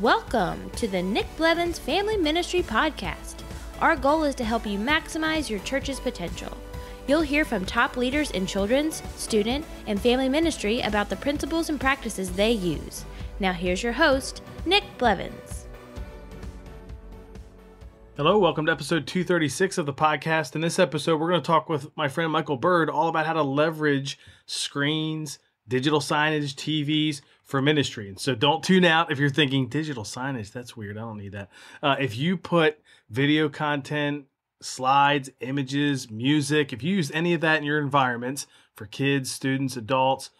Welcome to the Nick Blevins Family Ministry Podcast. Our goal is to help you maximize your church's potential. You'll hear from top leaders in children's, student, and family ministry about the principles and practices they use. Now, here's your host, Nick Blevins. Hello, welcome to episode 236 of the podcast. In this episode, we're going to talk with my friend Michael Bird all about how to leverage screens, digital signage, TVs for ministry. And so don't tune out if you're thinking digital signage, that's weird. I don't need that. Uh, if you put video content, slides, images, music, if you use any of that in your environments for kids, students, adults,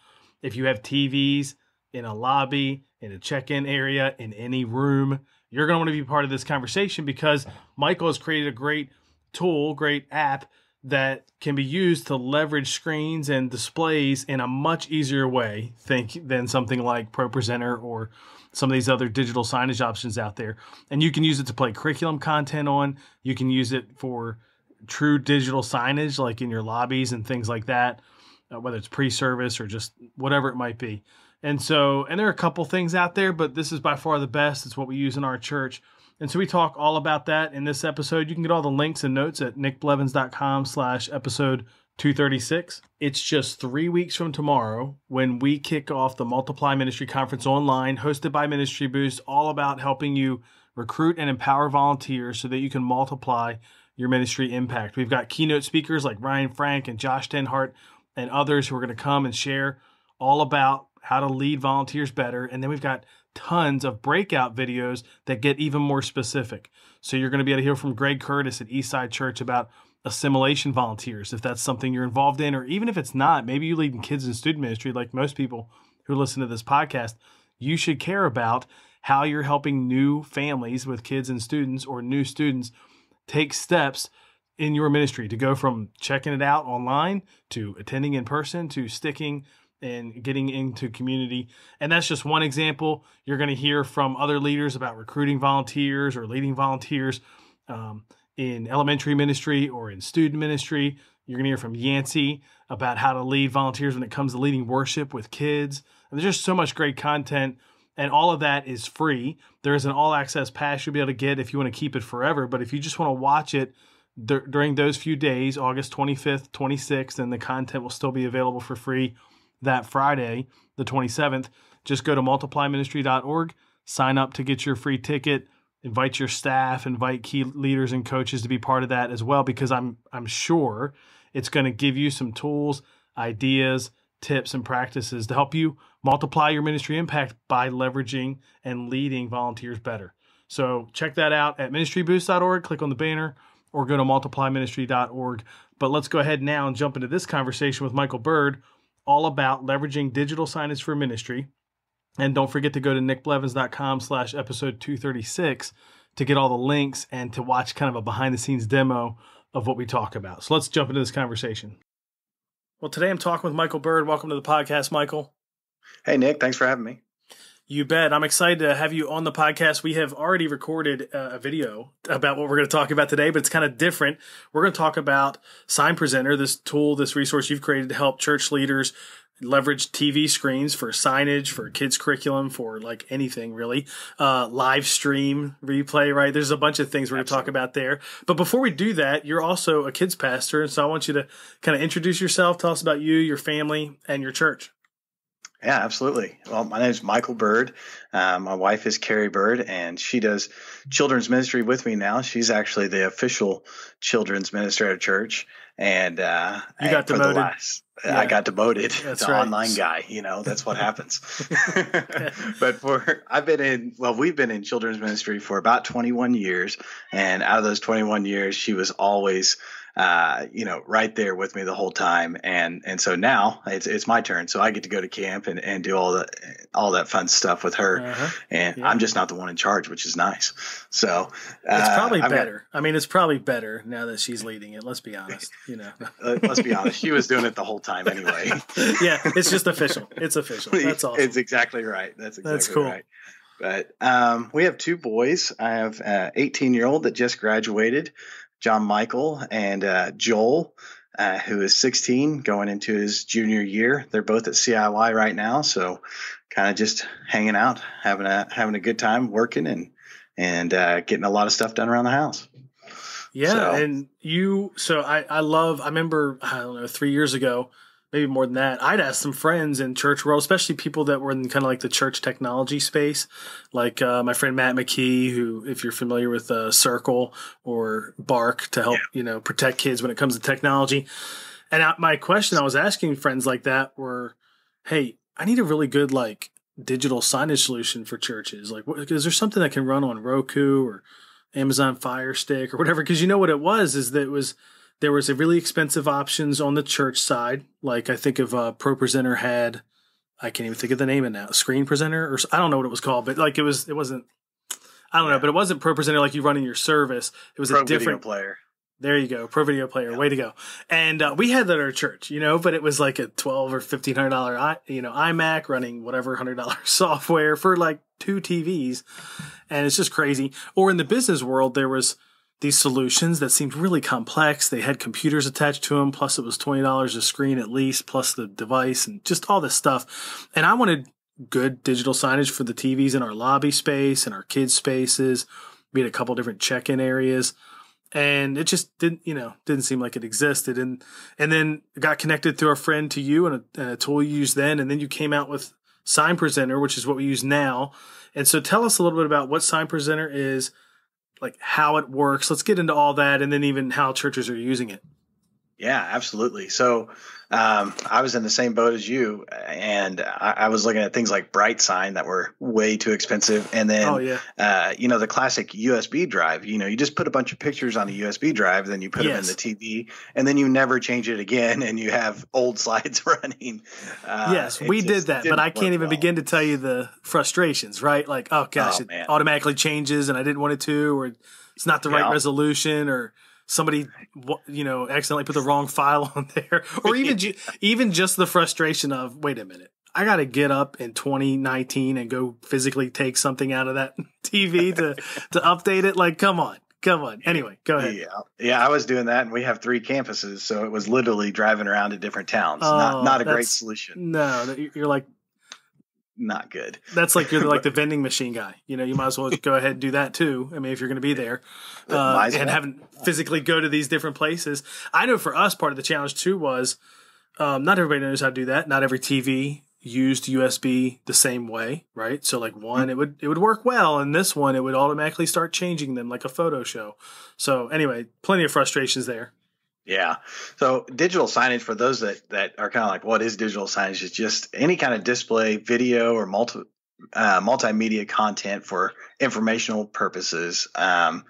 if you have TVs in a lobby, in a check in area, in any room, you're going to want to be part of this conversation because Michael has created a great tool, great app that can be used to leverage screens and displays in a much easier way think than something like ProPresenter or some of these other digital signage options out there. And you can use it to play curriculum content on. You can use it for true digital signage like in your lobbies and things like that, uh, whether it's pre-service or just whatever it might be. And so, and there are a couple things out there, but this is by far the best. It's what we use in our church. And so we talk all about that in this episode. You can get all the links and notes at nickblevins.com slash episode 236. It's just three weeks from tomorrow when we kick off the Multiply Ministry Conference online, hosted by Ministry Boost, all about helping you recruit and empower volunteers so that you can multiply your ministry impact. We've got keynote speakers like Ryan Frank and Josh Denhart and others who are going to come and share all about how to lead volunteers better. And then we've got tons of breakout videos that get even more specific. So you're going to be able to hear from Greg Curtis at Eastside Church about assimilation volunteers, if that's something you're involved in, or even if it's not, maybe you lead in kids and student ministry, like most people who listen to this podcast, you should care about how you're helping new families with kids and students or new students take steps in your ministry to go from checking it out online to attending in person to sticking and getting into community. And that's just one example. You're going to hear from other leaders about recruiting volunteers or leading volunteers um, in elementary ministry or in student ministry. You're going to hear from Yancey about how to lead volunteers when it comes to leading worship with kids. And there's just so much great content. And all of that is free. There is an all access pass you'll be able to get if you want to keep it forever. But if you just want to watch it, during those few days, August 25th, 26th, and the content will still be available for free that Friday, the 27th. Just go to multiplyministry.org, sign up to get your free ticket, invite your staff, invite key leaders and coaches to be part of that as well because I'm I'm sure it's going to give you some tools, ideas, tips and practices to help you multiply your ministry impact by leveraging and leading volunteers better. So check that out at ministryboost.org, click on the banner or go to multiplyministry.org. But let's go ahead now and jump into this conversation with Michael Bird all about leveraging digital signage for ministry. And don't forget to go to nickblevins.com slash episode 236 to get all the links and to watch kind of a behind the scenes demo of what we talk about. So let's jump into this conversation. Well, today I'm talking with Michael Bird. Welcome to the podcast, Michael. Hey, Nick. Thanks for having me. You bet. I'm excited to have you on the podcast. We have already recorded uh, a video about what we're going to talk about today, but it's kind of different. We're going to talk about Sign Presenter, this tool, this resource you've created to help church leaders leverage TV screens for signage, for kids' curriculum, for like anything really. Uh, live stream replay, right? There's a bunch of things we're going to talk about there. But before we do that, you're also a kids pastor. And so I want you to kind of introduce yourself, tell us about you, your family, and your church. Yeah, absolutely. Well, my name is Michael Bird. Um, my wife is Carrie Bird, and she does children's ministry with me now. She's actually the official children's minister at church. And uh, you got demoted. Last, yeah. I got demoted. That's the right. online guy. You know, that's what happens. but for I've been in well, we've been in children's ministry for about 21 years, and out of those 21 years, she was always uh, you know, right there with me the whole time. And and so now it's it's my turn. So I get to go to camp and, and do all the all that fun stuff with her. Uh-huh. And yeah. I'm just not the one in charge, which is nice. So uh, it's probably I've better. Got, I mean, it's probably better now that she's leading it. Let's be honest. You know, uh, let's be honest. She was doing it the whole time anyway. yeah, it's just official. It's official. That's all. Awesome. It's exactly right. That's exactly That's cool. right. But um, we have two boys. I have an uh, 18 year old that just graduated John Michael and uh, Joel, uh, who is 16, going into his junior year. They're both at CIY right now, so kind of just hanging out, having a having a good time working and and uh, getting a lot of stuff done around the house. Yeah, so. and you. So I I love. I remember I don't know three years ago maybe more than that. I'd ask some friends in church world, especially people that were in kind of like the church technology space, like uh, my friend Matt McKee, who, if you're familiar with uh, Circle or Bark to help yeah. you know protect kids when it comes to technology. And I, my question I was asking friends like that were, "Hey, I need a really good like digital signage solution for churches. Like, what, is there something that can run on Roku or Amazon Fire Stick or whatever?" Because you know what it was is that it was there was a really expensive options on the church side. Like I think of a uh, Pro Presenter had, I can't even think of the name of it now. Screen Presenter or I don't know what it was called, but like it was it wasn't. I don't know, but it wasn't Pro Presenter like you running your service. It was Pro a different player. There you go, Pro Video Player. Yeah. Way to go! And uh, we had that at our church, you know, but it was like a twelve or fifteen hundred dollar, you know, iMac running whatever hundred dollar software for like two TVs, and it's just crazy. Or in the business world, there was these solutions that seemed really complex. They had computers attached to them, plus it was $20 a screen at least, plus the device and just all this stuff. And I wanted good digital signage for the TVs in our lobby space and our kids' spaces. We had a couple different check-in areas. And it just didn't, you know, didn't seem like it existed. And and then got connected through a friend to you and a, and a tool you used then. And then you came out with Sign Presenter, which is what we use now. And so tell us a little bit about what Sign Presenter is – like how it works. Let's get into all that and then even how churches are using it. Yeah, absolutely. So um, I was in the same boat as you, and I, I, was looking at things like Bright Sign that were way too expensive, and then oh, yeah. uh, you know the classic USB drive. You know, you just put a bunch of pictures on a USB drive, then you put yes. them in the TV, and then you never change it again, and you have old slides running. Uh, yes, we did that, but I can't even well. begin to tell you the frustrations. Right? Like, oh gosh, oh, it automatically changes, and I didn't want it to, or it's not the yeah. right resolution, or somebody you know accidentally put the wrong file on there or even ju even just the frustration of wait a minute I got to get up in 2019 and go physically take something out of that TV to to update it like come on come on anyway go ahead yeah yeah I was doing that and we have three campuses so it was literally driving around to different towns oh, not not a oh, great solution no you're like not good. That's like you're like the vending machine guy. You know, you might as well go ahead and do that too. I mean, if you're going to be there uh, uh and haven't physically go to these different places. I know for us, part of the challenge too was um, not everybody knows how to do that. Not every TV used USB the same way, right? So like one, it would it would work well, and this one, it would automatically start changing them like a photo show. So anyway, plenty of frustrations there. Yeah. So digital signage for those that that are kind of like, what is digital signage? It's just any kind of display, video, or multi uh, multimedia content for informational purposes. Um,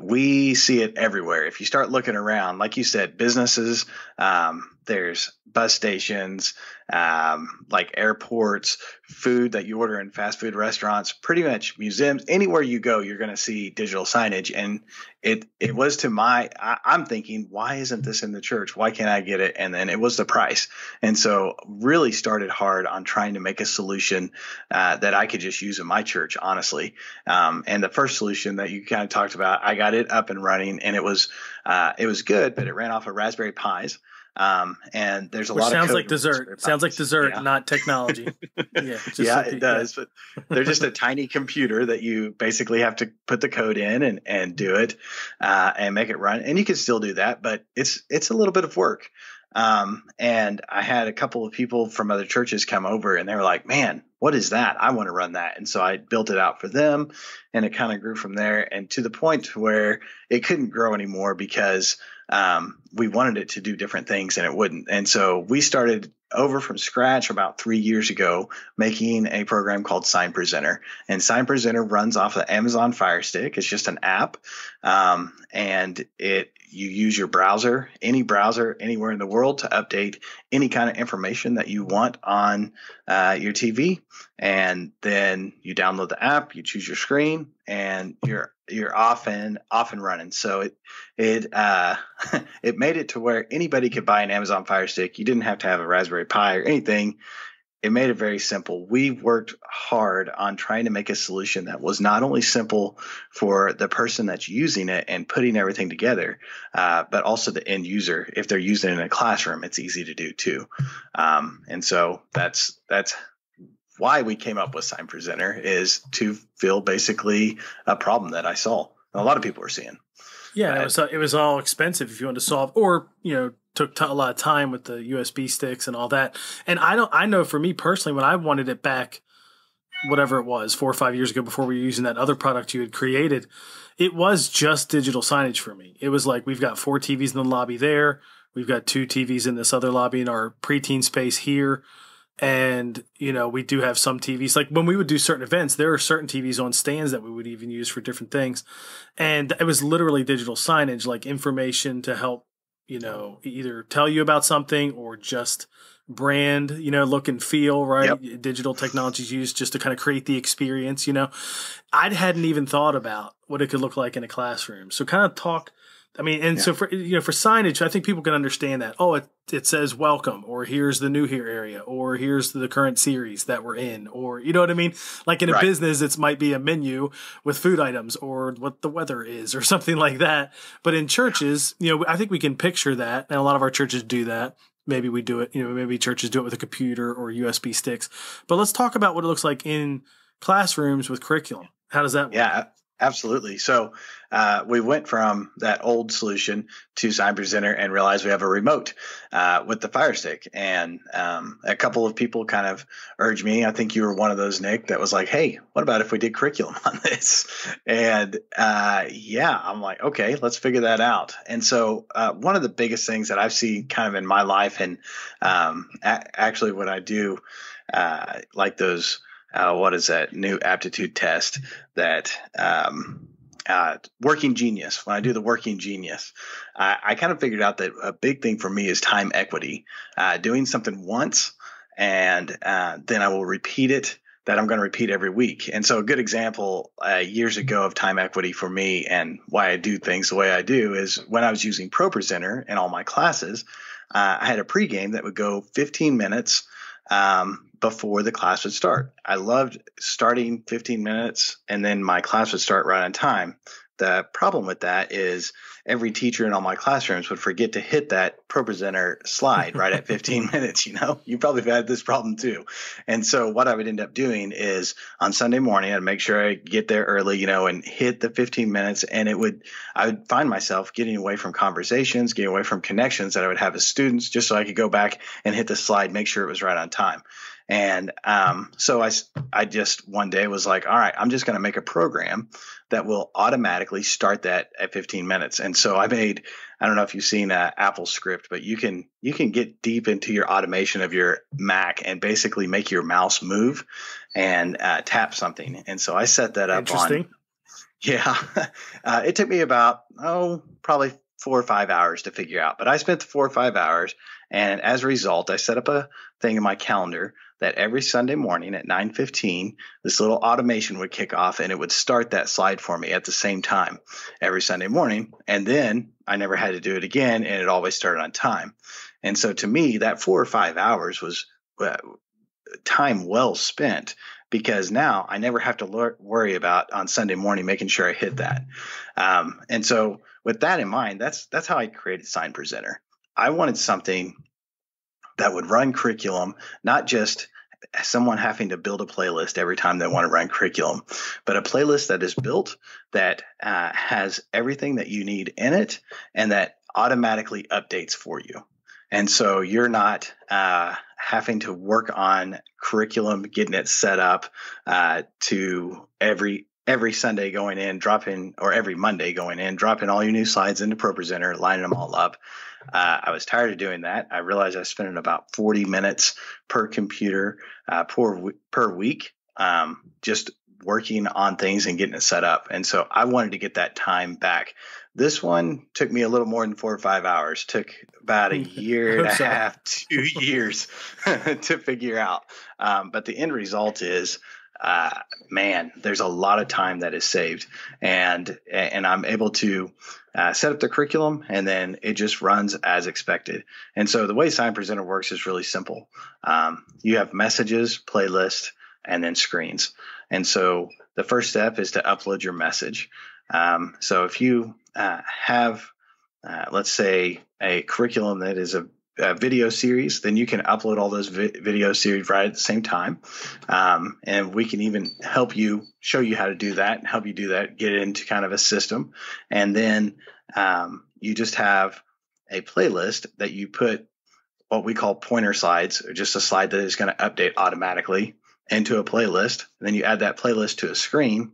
we see it everywhere. If you start looking around, like you said, businesses, um, there's bus stations, um, like airports, food that you order in fast food restaurants, pretty much museums. Anywhere you go, you're going to see digital signage. And it it was to my I, am thinking, why isn't this in the church? Why can't I get it? And then it was the price. And so really started hard on trying to make a solution uh, that I could just use in my church, honestly. Um, and the first solution that you kind of talked about, I got it up and running, and it was uh, it was good, but it ran off of Raspberry Pis. Um, and there's a Which lot sounds of like dessert. Sounds like dessert, yeah. not technology. yeah, yeah, it does. Yeah. But they're just a tiny computer that you basically have to put the code in and and do it uh, and make it run. And you can still do that, but it's it's a little bit of work. Um, and I had a couple of people from other churches come over and they were like, man, what is that? I want to run that. And so I built it out for them and it kind of grew from there and to the point where it couldn't grow anymore because um, we wanted it to do different things and it wouldn't. And so we started over from scratch about three years ago, making a program called Sign Presenter. And Sign Presenter runs off the Amazon Fire Stick. It's just an app, um, and it you use your browser, any browser anywhere in the world, to update any kind of information that you want on uh, your TV. And then you download the app, you choose your screen, and you're you're off and off and running. So it it uh, it made it to where anybody could buy an Amazon Fire Stick. You didn't have to have a Raspberry Pi or anything it made it very simple. We worked hard on trying to make a solution that was not only simple for the person that's using it and putting everything together, uh, but also the end user. If they're using it in a classroom, it's easy to do too. Um, and so that's that's why we came up with Sign Presenter is to fill basically a problem that I saw. And a lot of people are seeing. Yeah, it was it was all expensive if you wanted to solve, or you know took a lot of time with the USB sticks and all that. And I don't, I know for me personally, when I wanted it back, whatever it was, four or five years ago, before we were using that other product you had created, it was just digital signage for me. It was like we've got four TVs in the lobby there, we've got two TVs in this other lobby in our preteen space here. And you know we do have some TVs. Like when we would do certain events, there are certain TVs on stands that we would even use for different things. And it was literally digital signage, like information to help you know, either tell you about something or just brand, you know, look and feel, right? Yep. Digital technologies used just to kind of create the experience, you know. I hadn't even thought about what it could look like in a classroom. So kind of talk I mean, and yeah. so for you know for signage, I think people can understand that. Oh, it it says welcome, or here's the new here area, or here's the current series that we're in, or you know what I mean. Like in a right. business, it might be a menu with food items or what the weather is or something like that. But in churches, you know, I think we can picture that, and a lot of our churches do that. Maybe we do it, you know, maybe churches do it with a computer or USB sticks. But let's talk about what it looks like in classrooms with curriculum. How does that? Work? Yeah, Absolutely. So uh, we went from that old solution to Sign Presenter and realized we have a remote uh, with the Fire Stick. And um, a couple of people kind of urged me. I think you were one of those, Nick, that was like, hey, what about if we did curriculum on this? And uh, yeah, I'm like, okay, let's figure that out. And so uh, one of the biggest things that I've seen kind of in my life and um, a- actually what I do, uh, like those – uh, what is that new aptitude test that um, uh, working genius when i do the working genius I, I, kind of figured out that a big thing for me is time equity uh, doing something once and uh, then i will repeat it that i'm going to repeat every week and so a good example uh, years ago of time equity for me and why i do things the way i do is when i was using propresenter in all my classes uh, i had a pregame that would go 15 minutes um, before the class would start. I loved starting 15 minutes and then my class would start right on time. The problem with that is every teacher in all my classrooms would forget to hit that pro presenter slide right at 15 minutes. You know, you probably had this problem too. And so, what I would end up doing is on Sunday morning, I'd make sure I get there early, you know, and hit the 15 minutes. And it would, I would find myself getting away from conversations, getting away from connections that I would have as students just so I could go back and hit the slide, make sure it was right on time. And um, so I, I just one day was like, all right, I'm just going to make a program that will automatically start that at 15 minutes. And so I made, I don't know if you've seen uh, Apple Script, but you can you can get deep into your automation of your Mac and basically make your mouse move and uh, tap something. And so I set that up on. Yeah, uh, it took me about oh probably four or five hours to figure out. But I spent the four or five hours, and as a result, I set up a thing in my calendar that every Sunday morning at 9:15, this little automation would kick off, and it would start that slide for me at the same time every Sunday morning. And then I never had to do it again, and it always started on time. And so to me, that four or five hours was uh, time well spent because now I never have to worry about on Sunday morning making sure I hit that. Um, and so with that in mind, that's that's how I created Sign Presenter. I wanted something that would run curriculum, not just someone having to build a playlist every time they want to run curriculum, but a playlist that is built that uh, has everything that you need in it and that automatically updates for you. And so you're not uh, having to work on curriculum, getting it set up uh, to every every Sunday going in, dropping, or every Monday going in, dropping all your new slides into ProPresenter, lining them all up. Uh, I was tired of doing that. I realized I was spending about 40 minutes per computer uh, per, per week um, just working on things and getting it set up. And so I wanted to get that time back. This one took me a little more than four or five hours, took about a year and a half, two years to figure out. Um, but the end result is uh, man, there's a lot of time that is saved, and and I'm able to uh, set up the curriculum, and then it just runs as expected. And so the way Sign Presenter works is really simple. Um, you have messages, playlist, and then screens. And so the first step is to upload your message. Um, so if you uh, have, uh, let's say, a curriculum that is a uh, video series, then you can upload all those vi- video series right at the same time. Um, and we can even help you show you how to do that help you do that, get it into kind of a system. And then um, you just have a playlist that you put what we call pointer slides, or just a slide that is going to update automatically into a playlist. And then you add that playlist to a screen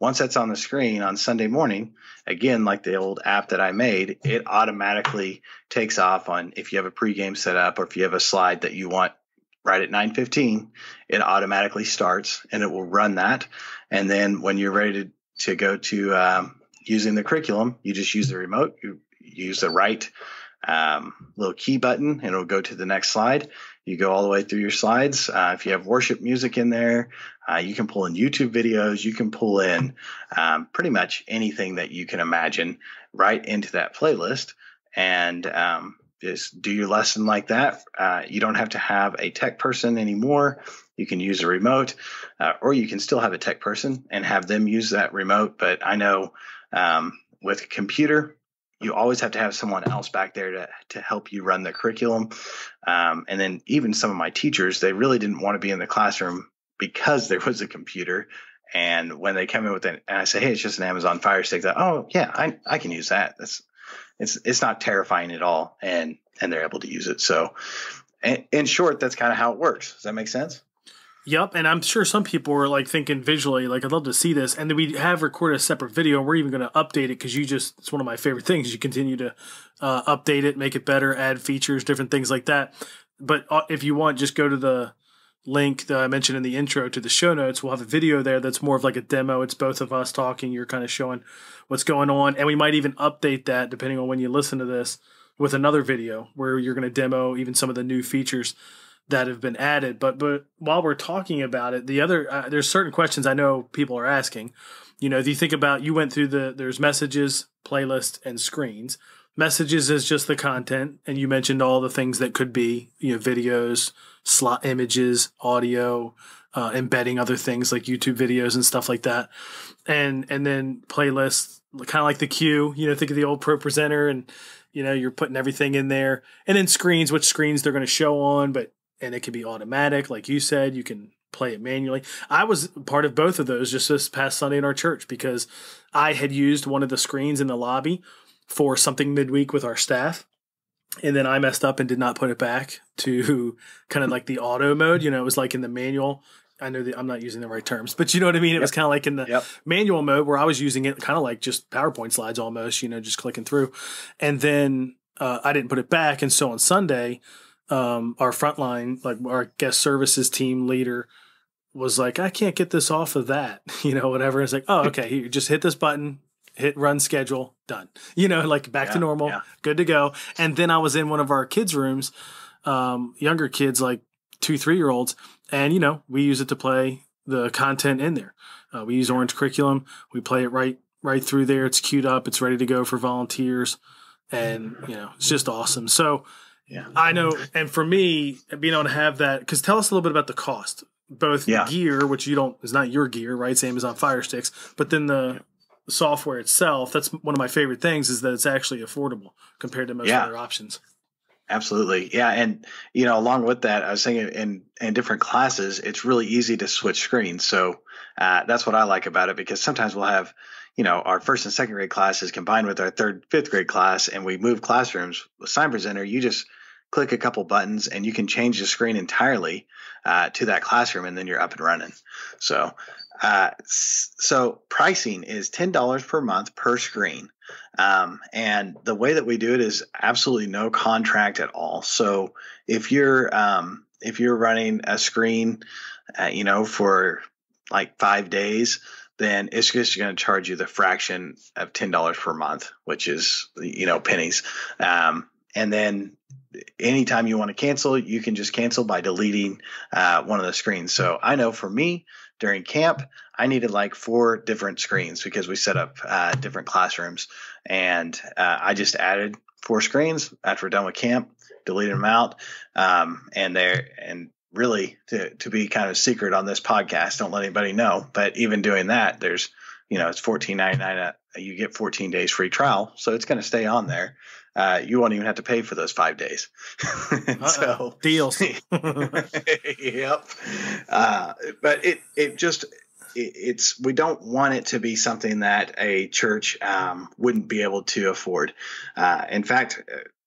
once that's on the screen on Sunday morning, again, like the old app that I made, it automatically takes off on if you have a pregame set up or if you have a slide that you want right at 9.15, it automatically starts and it will run that. And then when you're ready to, to go to um, using the curriculum, you just use the remote, you use the right um, little key button, and it'll go to the next slide. You go all the way through your slides. Uh, if you have worship music in there, uh, you can pull in YouTube videos, you can pull in um, pretty much anything that you can imagine right into that playlist and um, just do your lesson like that. Uh, you don't have to have a tech person anymore. You can use a remote, uh, or you can still have a tech person and have them use that remote. But I know um, with computer, you always have to have someone else back there to, to help you run the curriculum. Um, and then even some of my teachers, they really didn't want to be in the classroom because there was a computer. And when they come in with it, and I say, "Hey, it's just an Amazon Fire Stick." That oh yeah, I I can use that. That's it's it's not terrifying at all, and and they're able to use it. So, in short, that's kind of how it works. Does that make sense? Yep, and I'm sure some people were like thinking visually, like I'd love to see this, and we have recorded a separate video. We're even going to update it because you just—it's one of my favorite things. You continue to uh, update it, make it better, add features, different things like that. But uh, if you want, just go to the link that I mentioned in the intro to the show notes. We'll have a video there that's more of like a demo. It's both of us talking. You're kind of showing what's going on. And we might even update that depending on when you listen to this with another video where you're going to demo even some of the new features that have been added. But, but while we're talking about it, the other, uh, there's certain questions I know people are asking. You know, if you think about, you went through the, there's messages, playlist, and screens. Messages is just the content. And you mentioned all the things that could be, you know, videos, slot images, audio, uh, embedding other things like YouTube videos and stuff like that, and and then playlists, kind of like the queue. You know, think of the old pro presenter, and you know you're putting everything in there, and then screens, which screens they're going to show on, but and it can be automatic, like you said, you can play it manually. I was part of both of those just this past Sunday in our church because I had used one of the screens in the lobby for something midweek with our staff and then I messed up and did not put it back to kind of like the auto mode. You know, it was like in the manual. I know that I'm not using the right terms, but you know what I mean? It yep. was kind of like in the yep. manual mode where I was using it kind of like just PowerPoint slides almost, you know, just clicking through. And then uh, I didn't put it back. And so on Sunday, um, our frontline, like our guest services team leader, was like, I can't get this off of that, you know, whatever. It's like, oh, okay, you just hit this button, hit run schedule, done. You know, like back yeah, to normal, yeah. good to go. And then I was in one of our kids' rooms, um, younger kids, like two, three year olds. And, you know, we use it to play the content in there. Uh, we use Orange Curriculum. We play it right, right through there. It's queued up. It's ready to go for volunteers. And, you know, it's just awesome. So, yeah. I know. And for me, being able to have that, because tell us a little bit about the cost both yeah. gear, which you don't is not your gear, right? as on Fire Sticks, but then the software itself, that's one of my favorite things is that it's actually affordable compared to most yeah. other options. Absolutely. Yeah. And, you know, along with that, I was saying in, in different classes, it's really easy to switch screens. So uh, that's what I like about it because sometimes we'll have, you know, our first and second grade classes combined with our third, fifth grade class, and we move classrooms. With Sign Presenter, you just click a couple buttons and you can change the screen entirely uh, to that classroom and then you're up and running. So uh, so pricing is ten dollars per month per screen, um, and the way that we do it is absolutely no contract at all. So if you're um, if you're running a screen, uh, you know for like five days, then it's just going to charge you the fraction of ten dollars per month, which is you know pennies. Um, and then anytime you want to cancel, you can just cancel by deleting uh, one of the screens. So I know for me, during camp, I needed like four different screens because we set up uh, different classrooms. And uh, I just added four screens after we're done with camp, deleted them out. Um, and there, and really to, to be kind of secret on this podcast, don't let anybody know. But even doing that, there's, you know, it's fourteen ninety nine uh, you get 14 days free trial, so it's going to stay on there. Uh, you won't even have to pay for those five days. so uh-uh. deals. yep. Uh, but it it just it's we don't want it to be something that a church um, wouldn't be able to afford. Uh, in fact,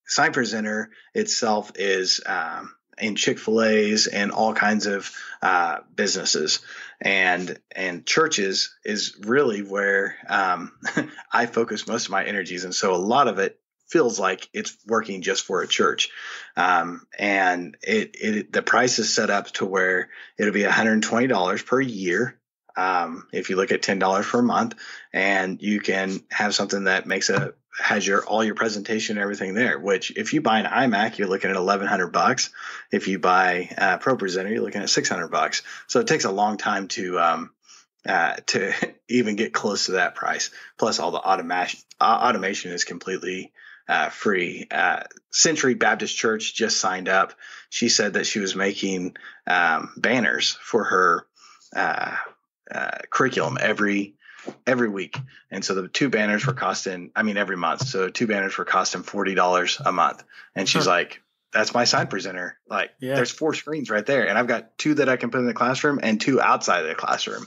sign uh, presenter itself is um, and Chick Fil A's and all kinds of uh, businesses and and churches is really where um, I focus most of my energies, and so a lot of it feels like it's working just for a church. Um, and it, it, the price is set up to where it'll be $120 per year um, if you look at ten dollars per month, and you can have something that makes a has your all your presentation and everything there. Which if you buy an iMac, you're looking at eleven hundred bucks. If you buy uh, ProPresenter, you're looking at six hundred bucks. So it takes a long time to um, uh, to even get close to that price. Plus, all the automation uh, automation is completely uh, free. Uh, Century Baptist Church just signed up. She said that she was making um, banners for her. Uh, uh, curriculum every every week. And so the two banners were costing, I mean, every month. So two banners were costing $40 a month. And she's huh. like, that's my sign presenter. Like yeah. there's four screens right there. And I've got two that I can put in the classroom and two outside of the classroom.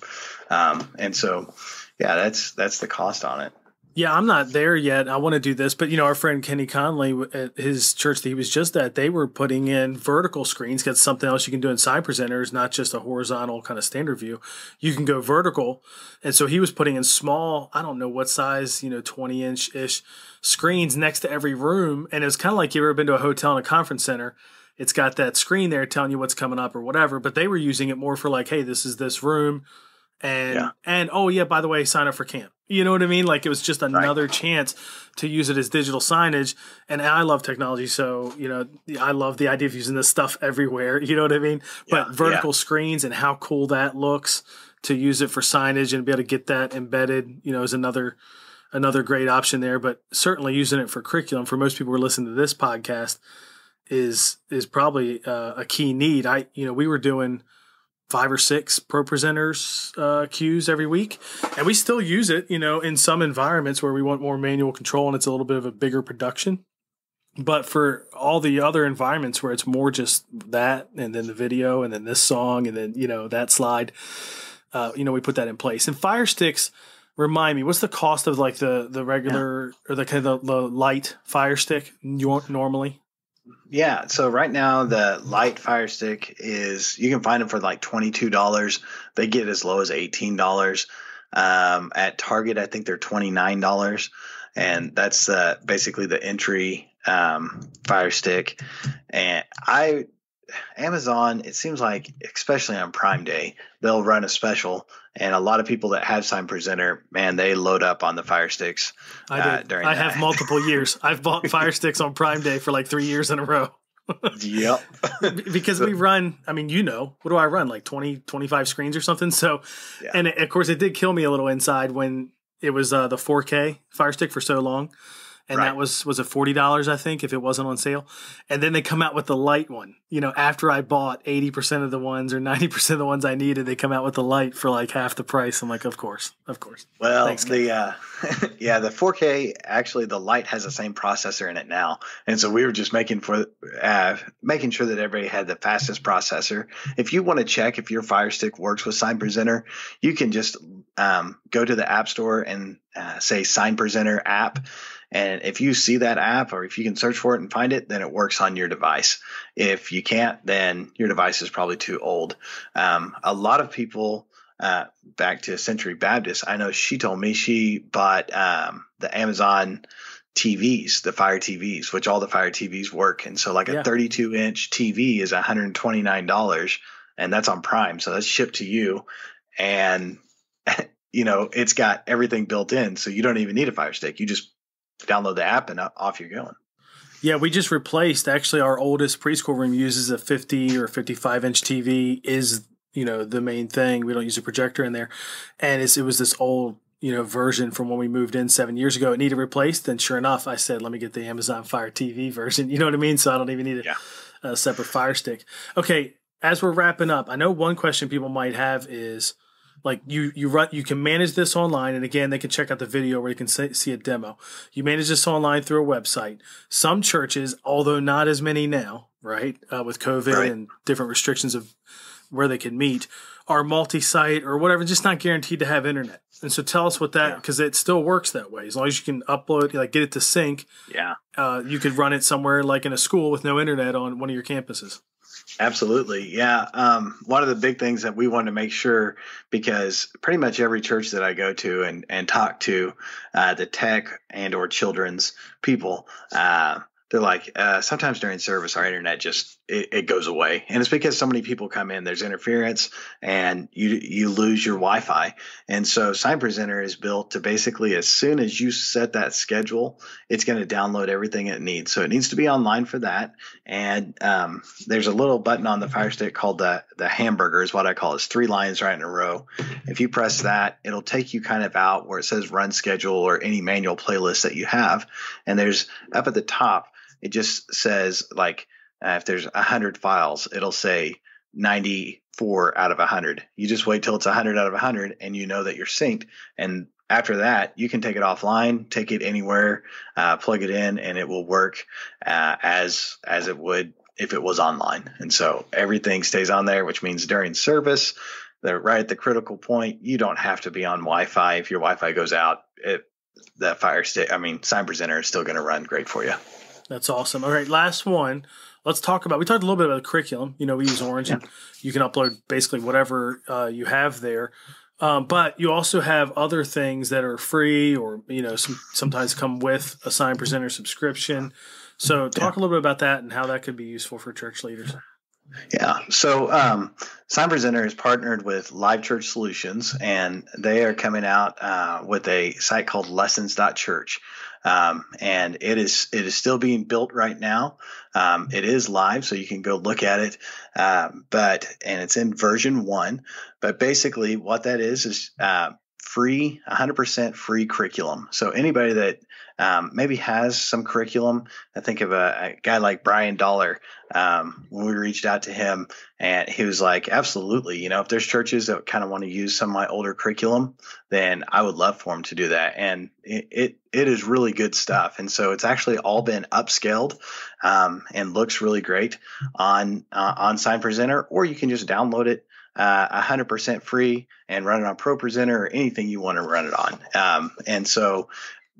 Um, and so, yeah, that's, that's the cost on it yeah, I'm not there yet. I want to do this, but you know, our friend Kenny Conley at his church that he was just at, they were putting in vertical screens. Got something else you can do in presenters, not just a horizontal kind of standard view. You can go vertical, and so he was putting in small, I don't know what size, you know, 20 inch ish screens next to every room, and it's kind of like you ever been to a hotel and a conference center. It's got that screen there telling you what's coming up or whatever, but they were using it more for like, hey, this is this room and yeah. and oh yeah by the way sign up for camp you know what i mean like it was just another right. chance to use it as digital signage and i love technology so you know i love the idea of using this stuff everywhere you know what i mean yeah. but vertical yeah. screens and how cool that looks to use it for signage and be able to get that embedded you know is another another great option there but certainly using it for curriculum for most people who are listening to this podcast is is probably uh, a key need i you know we were doing five or six pro presenters uh, cues every week and we still use it you know in some environments where we want more manual control and it's a little bit of a bigger production but for all the other environments where it's more just that and then the video and then this song and then you know that slide uh, you know we put that in place and fire sticks remind me what's the cost of like the the regular yeah. or the kind of the, the light fire stick normally yeah. So right now the light fire stick is you can find them for like twenty two dollars. They get as low as eighteen dollars. Um, at Target, I think they're twenty nine dollars, and that's uh, basically the entry um, fire stick. And I Amazon, it seems like especially on Prime Day, they'll run a special and a lot of people that have signed presenter, man, they load up on the fire sticks. I uh, I have multiple years. I've bought fire sticks on Prime Day for like three years in a row. yep. because we run, I mean, you know, what do I run? Like 20, 25 screens or something. So, yeah. and it, of course, it did kill me a little inside when it was uh, the 4K fire stick for so long and right. that was was a forty dollars I think if it wasn't on sale, and then they come out with the light one. You know, after I bought eighty percent of the ones or ninety percent of the ones I needed, they come out with the light for like half the price. I'm like, of course, of course. Well, Thanks, the uh, yeah, the four K actually the light has the same processor in it now, and so we were just making for uh, making sure that everybody had the fastest processor. If you want to check if your Fire Stick works with Sign Presenter, you can just um, go to the App Store and uh, say Sign Presenter app and if you see that app or if you can search for it and find it, then it works on your device. If you can't, then your device is probably too old. Um, a lot of people, uh, back to Century Baptist, I know she told me she bought um, the Amazon TVs, the Fire TVs, which all the Fire TVs work. And so, like a 32 inch TV is $129, and that's on Prime. So that's shipped to you. And you know, it's got everything built in, so you don't even need a fire stick. You just download the app and uh, off you're going. Yeah, we just replaced actually our oldest preschool room uses a 50 or 55 inch TV is you know the main thing. We don't use a projector in there, and it was this old you know version from when we moved in seven years ago. It needed replaced, and sure enough, I said, "Let me get the Amazon Fire TV version." You know what I mean? So I don't even need a, yeah. a separate Fire Stick. Okay, as we're wrapping up, I know one question people might have is like you you run you can manage this online and again they can check out the video where you can see a demo you manage this online through a website some churches although not as many now right uh, with covid right. and different restrictions of where they can meet are multi-site or whatever just not guaranteed to have internet and so tell us what that because yeah. it still works that way as long as you can upload like get it to sync yeah uh, you could run it somewhere like in a school with no internet on one of your campuses Absolutely. Yeah. Um, one of the big things that we want to make sure, because pretty much every church that I go to and, and talk to, uh, the tech and or children's people, uh, they're like uh, sometimes during service our internet just it, it, goes away and it's because so many people come in there's interference and you you lose your wi-fi and so sign presenter is built to basically as soon as you set that schedule it's going to download everything it needs so it needs to be online for that and um, there's a little button on the fire stick called the the hamburger is what i call it. it's three lines right in a row if you press that it'll take you kind of out where it says run schedule or any manual playlist that you have and there's up at the top it just says like uh, if there's 100 files it'll say 94 out of 100 you just wait till it's 100 out of 100 and you know that you're synced and after that you can take it offline take it anywhere uh, plug it in and it will work uh, as as it would if it was online and so everything stays on there which means during service they're right at the critical point you don't have to be on wi-fi if your wi-fi goes out it, that fire stick i mean sign presenter is still going to run great for you that's awesome. All right, last one. Let's talk about. We talked a little bit about the curriculum. You know, we use Orange, yeah. and you can upload basically whatever uh, you have there. Um, but you also have other things that are free, or you know, some, sometimes come with a sign presenter subscription. So, talk yeah. a little bit about that and how that could be useful for church leaders. Yeah. So um, Sign Presenter is partnered with Live Church Solutions, and they are coming out uh, with a site called lessons.church um, and it is it is still being built right now. Um, it is live, so you can go look at it. Um, but and it's in version one. But basically, what that is is uh, free, 100% free curriculum. So anybody that um, maybe has some curriculum, I think of a, a guy like Brian Dollar. Um, when we reached out to him, and he was like, "Absolutely, you know, if there's churches that kind of want to use some of my older curriculum, then I would love for them to do that." And it it, it is really good stuff. And so it's actually all been upscaled um, and looks really great on uh, on Sign Presenter, or you can just download it uh, 100% free and run it on ProPresenter or anything you want to run it on. Um, and so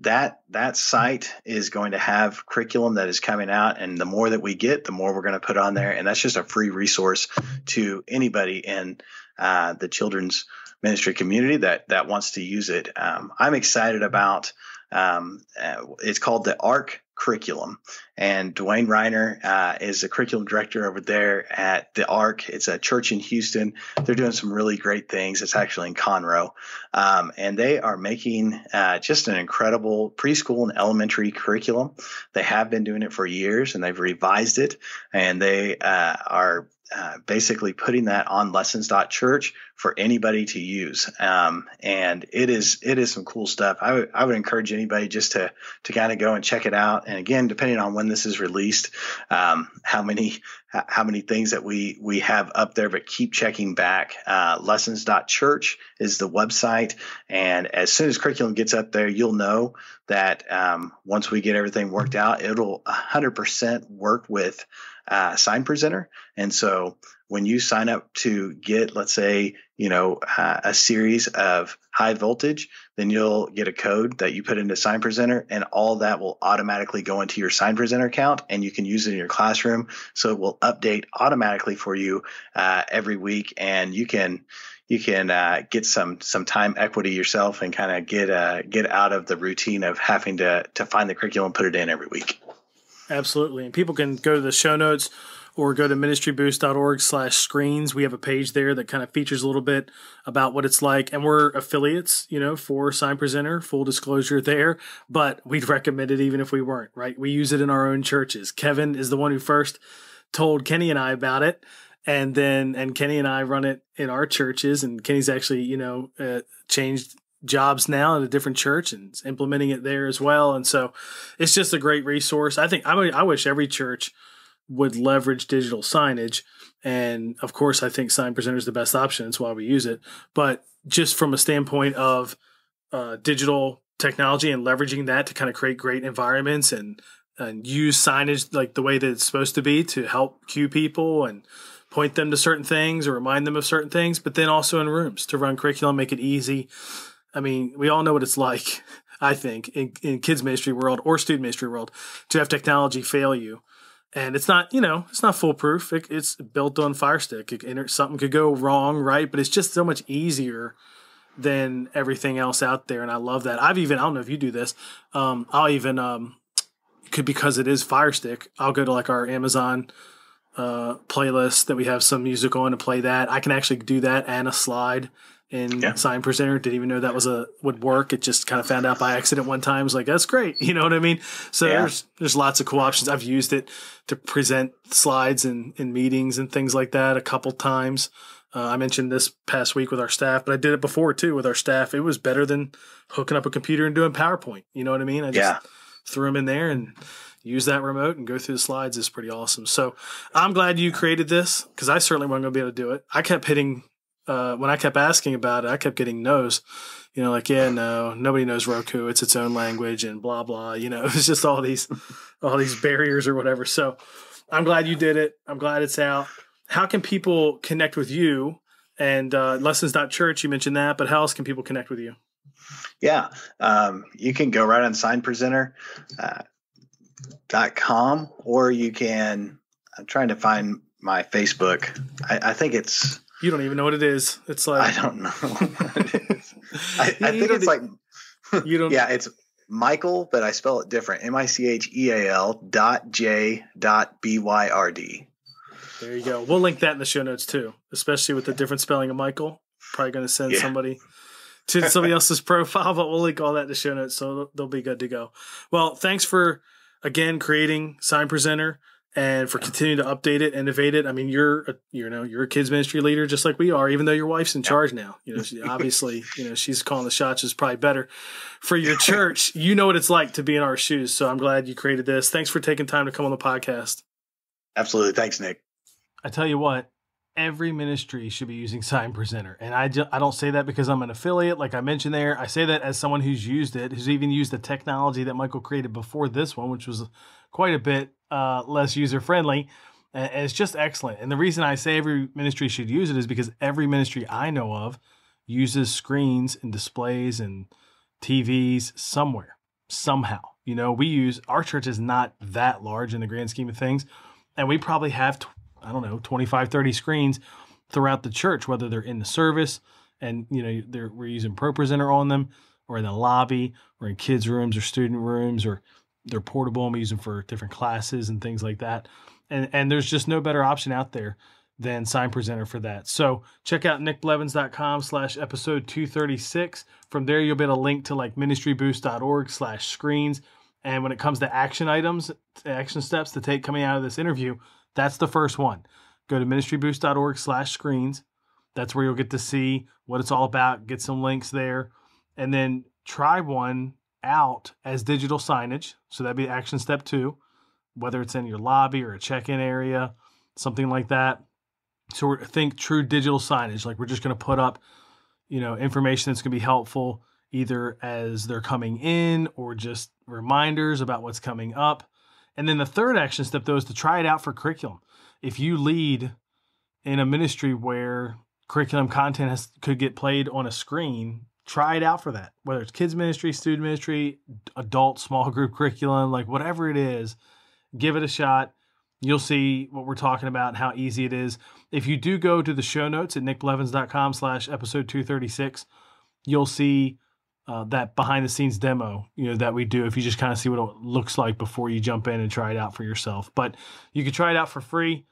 that that site is going to have curriculum that is coming out and the more that we get the more we're going to put on there and that's just a free resource to anybody in uh, the children's ministry community that that wants to use it um, i'm excited about um, uh, it's called the arc curriculum. And Dwayne Reiner uh, is a curriculum director over there at the ARC. It's a church in Houston. They're doing some really great things. It's actually in Conroe. Um, and they are making uh, just an incredible preschool and elementary curriculum. They have been doing it for years and they've revised it. And they uh, are uh, basically putting that on lessons.church for anybody to use. Um, and it is it is some cool stuff. I, w- I would encourage anybody just to to kind of go and check it out. And again, depending on when this is released, um, how many how many things that we we have up there, but keep checking back. Uh, lessons.church is the website, and as soon as curriculum gets up there, you'll know that um, once we get everything worked out, it'll 100% work with uh, sign presenter. And so when you sign up to get, let's say, you know, uh, a series of high voltage, then you'll get a code that you put into sign presenter and all that will automatically go into your sign presenter account and you can use it in your classroom. So it will update automatically for you uh, every week and you can, you can uh, get some some time equity yourself and kind of get uh, get out of the routine of having to to find the curriculum and put it in every week. Absolutely. And people can go to the show notes or go to ministryboost.org slash screens. We have a page there that kind of features a little bit about what it's like. And we're affiliates, you know, for Sign Presenter, full disclosure there, but we'd recommend it even if we weren't, right? We use it in our own churches. Kevin is the one who first told Kenny and I about it. And then, and Kenny and I run it in our churches. And Kenny's actually, you know, uh, changed jobs now at a different church and implementing it there as well. And so it's just a great resource. I think I I wish every church would leverage digital signage. And of course, I think sign presenter is the best option. That's why we use it. But just from a standpoint of uh, digital technology and leveraging that to kind of create great environments and and use signage like the way that it's supposed to be to help cue people and point them to certain things or remind them of certain things, but then also in rooms to run curriculum, make it easy I mean, we all know what it's like, I think, in, in kids ministry world or student ministry world to have technology fail you. And it's not, you know, it's not foolproof. It, it's built on Firestick. It, something could go wrong, right? But it's just so much easier than everything else out there. And I love that. I've even, I don't know if you do this, um, I'll even, um, could because it is Firestick, I'll go to like our Amazon uh, playlist that we have some music on to play that. I can actually do that and a slide in yeah. sign presenter. Didn't even know that was a would work. It just kind of found out by accident one time. It's was like, that's great. You know what I mean? So yeah. there's there's lots of cool options. I've used it to present slides in in meetings and things like that a couple times. Uh, I mentioned this past week with our staff, but I did it before too with our staff. It was better than hooking up a computer and doing PowerPoint. You know what I mean? I just yeah. threw them in there and use that remote and go through the slides is pretty awesome. So I'm glad you created this because I certainly wasn't going to be able to do it. I kept hitting uh, when I kept asking about it, I kept getting no's. You know, like yeah, no, nobody knows Roku. It's its own language and blah blah. You know, it's just all these all these barriers or whatever. So I'm glad you did it. I'm glad it's out. How can people connect with you? And uh, lessons.church, you mentioned that, but how else can people connect with you? Yeah, um, you can go right on Sign uh, dot com or you can i'm trying to find my facebook i, I think it's you don't even know what it is. It's like I don't know what it is. I, I think it's like you don't. yeah, it's Michael, but I spell it different. M I C H E A L dot J dot B Y R D. There you go. We'll link that in the show notes too, especially with the different spelling of Michael. Probably going to send yeah. somebody to somebody else's profile, but we'll link all that in the show notes, so they'll be good to go. Well, thanks for again creating Sign Presenter and for continuing to update it, innovate it. I mean, you're a, you know you're a kids ministry leader just like we are, even though your wife's in charge now. You know, she, obviously, you know she's calling the shots. is probably better for your church. You know what it's like to be in our shoes. So I'm glad you created this. Thanks for taking time to come on the podcast. Absolutely, thanks, Nick. I tell you what, every ministry should be using Sign Presenter. And I, just, I don't say that because I'm an affiliate, like I mentioned there. I say that as someone who's used it, who's even used the technology that Michael created before this one, which was quite a bit uh, less user friendly. And it's just excellent. And the reason I say every ministry should use it is because every ministry I know of uses screens and displays and TVs somewhere, somehow. You know, we use our church is not that large in the grand scheme of things. And we probably have, I don't know, 25, 30 screens throughout the church, whether they're in the service and, you know, we're using ProPresenter on them or in the lobby or in kids' rooms or student rooms or they're portable. I'm using for different classes and things like that. And and there's just no better option out there than Sign Presenter for that. So check out nickblevins.com slash episode 236. From there, you'll get a link to like ministryboost.org slash screens. And when it comes to action items, action steps to take coming out of this interview, that's the first one. Go to ministryboost.org slash screens. That's where you'll get to see what it's all about, get some links there, and then try one out as digital signage. So that'd be action step two, whether it's in your lobby or a check in area, something like that. So we're, think true digital signage. Like we're just going to put up, you know, information that's going to be helpful either as they're coming in or just reminders about what's coming up. And then the third action step, though, is to try it out for curriculum. If you lead in a ministry where curriculum content has, could get played on a screen try it out for that. Whether it's kids ministry, student ministry, adult small group curriculum, like whatever it is, give it a shot. You'll see what we're talking about and how easy it is. If you do go to the show notes at nickblevins.com slash episode 236, you'll see uh, that behind the scenes demo, you know, that we do if you just kind of see what it looks like before you jump in and try it out for yourself. But you can try it out for free.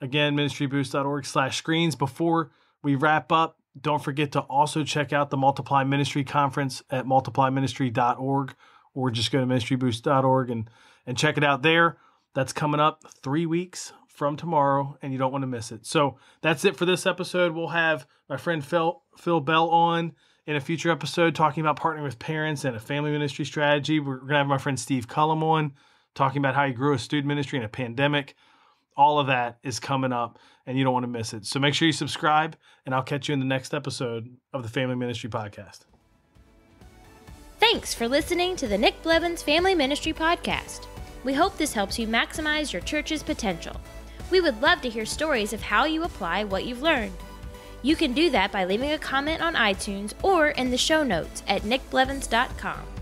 Again, ministryboost.org slash screens. Before we wrap up, don't forget to also check out the Multiply Ministry Conference at multiplyministry.org or just go to ministryboost.org and, and check it out there. That's coming up three weeks from tomorrow, and you don't want to miss it. So that's it for this episode. We'll have my friend Phil, Phil Bell on in a future episode talking about partnering with parents and a family ministry strategy. We're going to have my friend Steve Cullum on talking about how he grew a student ministry in a pandemic all of that is coming up and you don't want to miss it. So make sure you subscribe, and I'll catch you in the next episode of the Family Ministry Podcast. Thanks for listening to the Nick Blevins Family Ministry Podcast. We hope this helps you maximize your church's potential. We would love to hear stories of how you apply what you've learned. You can do that by leaving a comment on iTunes or in the show notes at nickblevins.com.